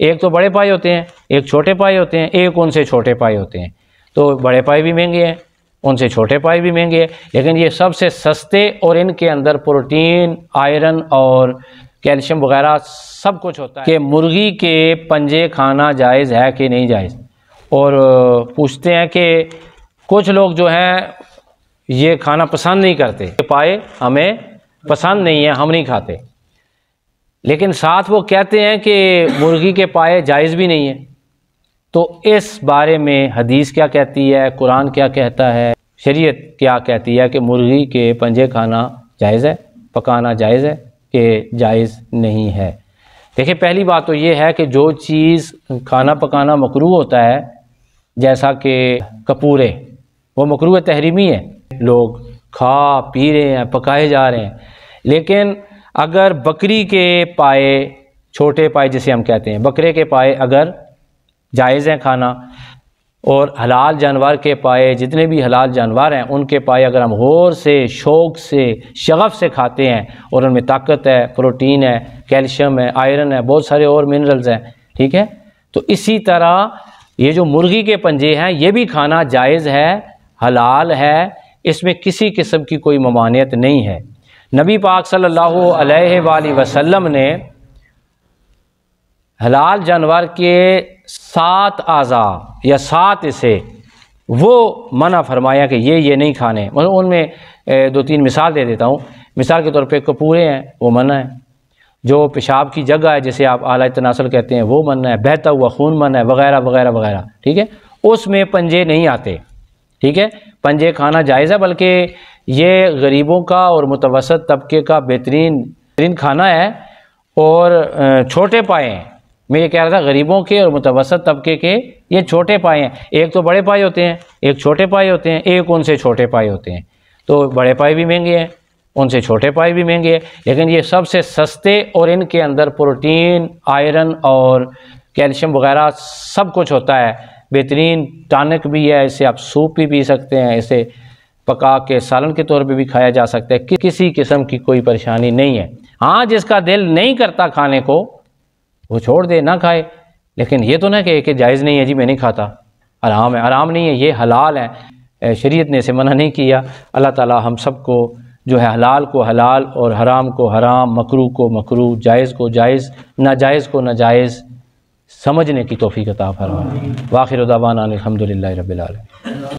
एक तो बड़े पाए होते हैं एक छोटे पाए होते हैं एक उनसे छोटे पाए होते हैं तो बड़े पाए भी महंगे हैं उनसे छोटे पाए भी महंगे हैं लेकिन ये सबसे सस्ते और इनके अंदर प्रोटीन आयरन और कैल्शियम वगैरह सब कुछ होता है कि मुर्गी के पंजे खाना जायज़ है कि नहीं जायज़ और पूछते हैं कि कुछ लोग जो हैं ये खाना पसंद नहीं करते पाए हमें पसंद नहीं है हम नहीं खाते लेकिन साथ वो कहते हैं कि मुर्गी के पाए जायज़ भी नहीं है तो इस बारे में हदीस क्या कहती है कुरान क्या कहता है शरीयत क्या कहती है कि मुर्गी के पंजे खाना जायज़ है पकाना जायज़ है कि जायज़ नहीं है देखिए पहली बात तो ये है कि जो चीज़ खाना पकाना मकरू होता है जैसा कि कपूरे वो मकरू तहरीमी है लोग खा पी रहे हैं पकाए जा रहे हैं लेकिन अगर बकरी के पाए छोटे पाए जिसे हम कहते हैं बकरे के पाए अगर जायज़ हैं खाना और हलाल जानवर के पाए जितने भी हलाल जानवर हैं उनके पाए अगर हम गौर से शौक़ से शगफ़ से खाते हैं और उनमें ताकत है प्रोटीन है कैल्शियम है आयरन है बहुत सारे और मिनरल्स हैं ठीक है तो इसी तरह ये जो मुर्गी के पंजे हैं ये भी खाना जायज़ है हलाल है इसमें किसी किस्म की कोई ममानियत नहीं है नबी पाक सल्लल्लाहु अलैहि वसल्लम ने हलाल जानवर के सात आजा या सात इसे वो मना फरमाया कि ये ये नहीं खाने मतलब उनमें दो तीन मिसाल दे देता हूँ मिसाल के तौर पे कपूरे हैं वो मना है जो पेशाब की जगह है जिसे आप आला तनासल कहते हैं वो मना है बहता हुआ खून मना है वगैरह वगैरह वगैरह ठीक है उसमें पंजे नहीं आते ठीक है पंजे खाना जायज़ है बल्कि ये गरीबों का और मुतवसत तबके का बेहतरीन बेहतरीन खाना है और छोटे पाए मैं ये कह रहा था गरीबों के और मुतवसत तबके के ये छोटे पाए हैं एक तो बड़े पाए होते हैं एक छोटे पाए होते हैं एक उनसे छोटे पाए होते हैं तो बड़े पाए भी महंगे हैं उनसे छोटे पाए भी महंगे हैं लेकिन ये सबसे सस्ते और इनके अंदर प्रोटीन आयरन और कैल्शियम वगैरह सब कुछ होता है बेहतरीन टानक भी है इसे आप सूप भी पी सकते हैं इसे पका के सालन के तौर पे भी खाया जा सकता है कि, किसी किस्म की कोई परेशानी नहीं है हाँ जिसका दिल नहीं करता खाने को वो छोड़ दे ना खाए लेकिन ये तो ना कहे कि जायज़ नहीं है जी मैं नहीं खाता आराम है आराम नहीं है ये हलाल है शरीयत ने इसे मना नहीं किया अल्लाह ताला हम सबको जो है हलाल को हलाल और हराम को हराम मकरू को मकरू जायज़ को जायज़ नाजायज़ को नाजायज़ समझने की तोफ़ी कता फरमाए वाखिर उदावान अलहमदिल्ला रबीआलम